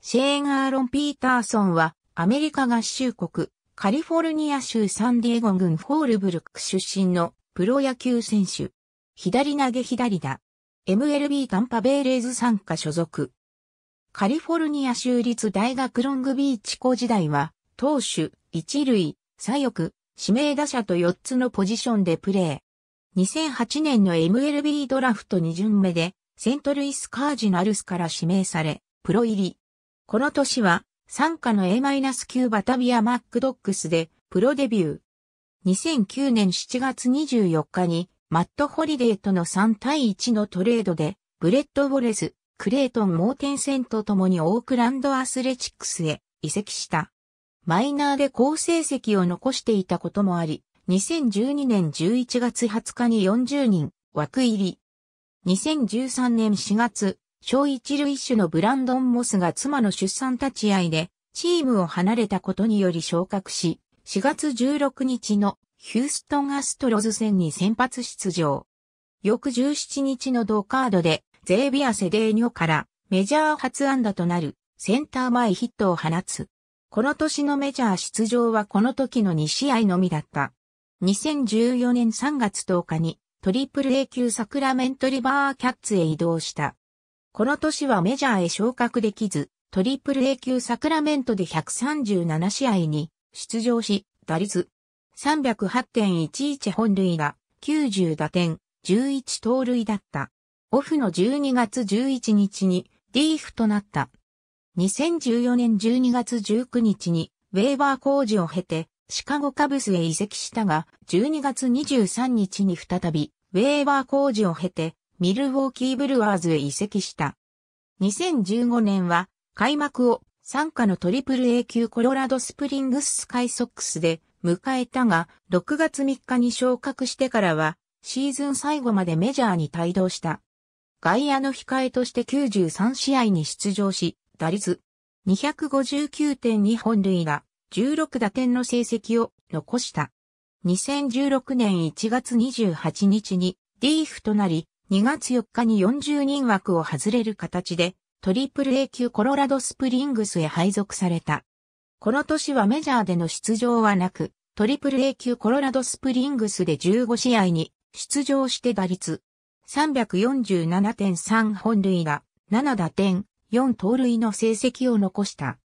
シェーン・アーロン・ピーターソンは、アメリカ合衆国、カリフォルニア州サンディエゴ郡フォールブルク出身のプロ野球選手。左投げ左打。MLB タンパベイレーズ参加所属。カリフォルニア州立大学ロングビーチ校時代は、投手、一塁、左翼、指名打者と4つのポジションでプレー。2008年の MLB ドラフト2巡目で、セントルイスカージナルスから指名され、プロ入り。この年は、参加の A-9 バタビアマックドックスでプロデビュー。2009年7月24日にマット・ホリデーとの3対1のトレードでブレッド・ウォレス、クレイトン・モーテンセンと共にオークランド・アスレチックスへ移籍した。マイナーで好成績を残していたこともあり、2012年11月20日に40人枠入り。2013年4月、小一一種のブランドン・モスが妻の出産立ち会いで、チームを離れたことにより昇格し、4月16日のヒューストン・アストロズ戦に先発出場。翌17日のドカードで、ゼービア・セデーニョからメジャー初安打となるセンター前ヒットを放つ。この年のメジャー出場はこの時の2試合のみだった。2014年3月10日にトリプル A 級サクラメントリバーキャッツへ移動した。この年はメジャーへ昇格できず、トリプル A 級サクラメントで137試合に出場し、打率308.11本塁打、90打点、11盗塁だった。オフの12月11日にリーフとなった。2014年12月19日にウェーバー工事を経てシカゴカブスへ移籍したが、12月23日に再びウェーバー工事を経てミルウォーキーブルワーズへ移籍した。2015年は開幕を参加のトリプル A 級コロラドスプリングススカイソックスで迎えたが、6月3日に昇格してからは、シーズン最後までメジャーに帯同した。外野の控えとして93試合に出場し、打率259.2本塁打、16打点の成績を残した。2016年1月28日にーフとなり、2月4日に40人枠を外れる形で、トリプル A 級コロラドスプリングスへ配属された。この年はメジャーでの出場はなく、トリプル A 級コロラドスプリングスで15試合に出場して打率347.3本塁打、7打点、4盗塁の成績を残した。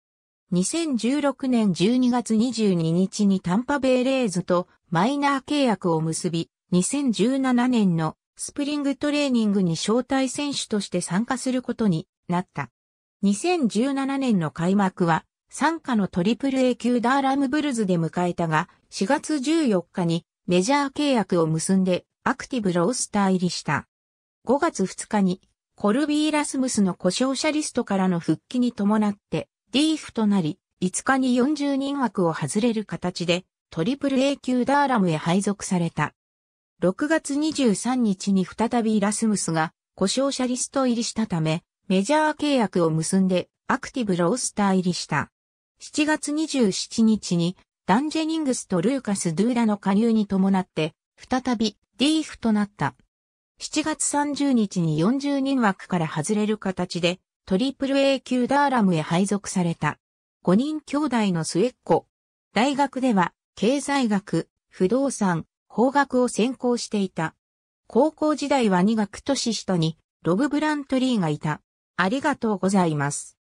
2016年12月22日にタンパベイレーズとマイナー契約を結び、2017年のスプリングトレーニングに招待選手として参加することになった。2017年の開幕は、参加の AAA 級ダーラムブルズで迎えたが、4月14日にメジャー契約を結んでアクティブロースター入りした。5月2日にコルビー・ラスムスの故障者リストからの復帰に伴ってリーフとなり、5日に40人枠を外れる形で AAA 級ダーラムへ配属された。6月23日に再びラスムスが故障者リスト入りしたため、メジャー契約を結んでアクティブロースター入りした。7月27日にダンジェニングスとルーカス・ドゥーラの加入に伴って、再びリーフとなった。7月30日に40人枠から外れる形で、トリプル A 級ダーラムへ配属された。5人兄弟の末っ子。大学では、経済学、不動産、法学を専攻していた。高校時代は2学年下にロブ・ブラントリーがいた。ありがとうございます。